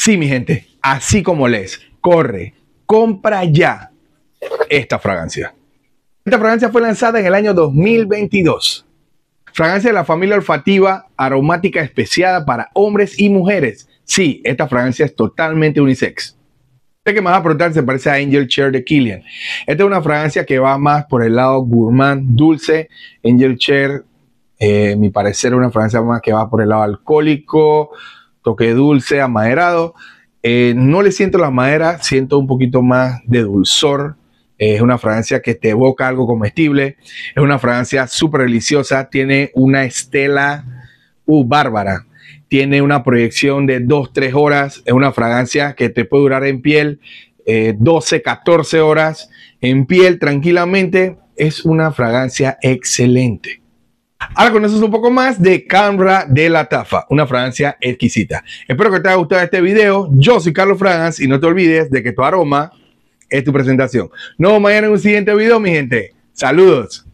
Sí, mi gente, así como les, corre, compra ya esta fragancia. Esta fragancia fue lanzada en el año 2022. Fragancia de la familia olfativa aromática especiada para hombres y mujeres. Sí, esta fragancia es totalmente unisex. Este que me vas a preguntar se parece a Angel Chair de Killian. Esta es una fragancia que va más por el lado gourmand, dulce. Angel Chair, eh, mi parecer, una fragancia más que va por el lado alcohólico, que dulce, amaderado. Eh, no le siento la madera, siento un poquito más de dulzor. es una fragancia que te evoca algo comestible. Es una fragancia súper deliciosa. Tiene una estela uh, bárbara. Tiene una proyección de 2-3 horas. Es una fragancia que te puede durar en piel 12-14 eh, horas. En piel tranquilamente. Es una fragancia excelente. Ahora conoces un poco más de Cambra de la Tafa, una fragancia exquisita. Espero que te haya gustado este video. Yo soy Carlos Franz y no te olvides de que tu aroma es tu presentación. Nos vemos mañana en un siguiente video, mi gente. Saludos.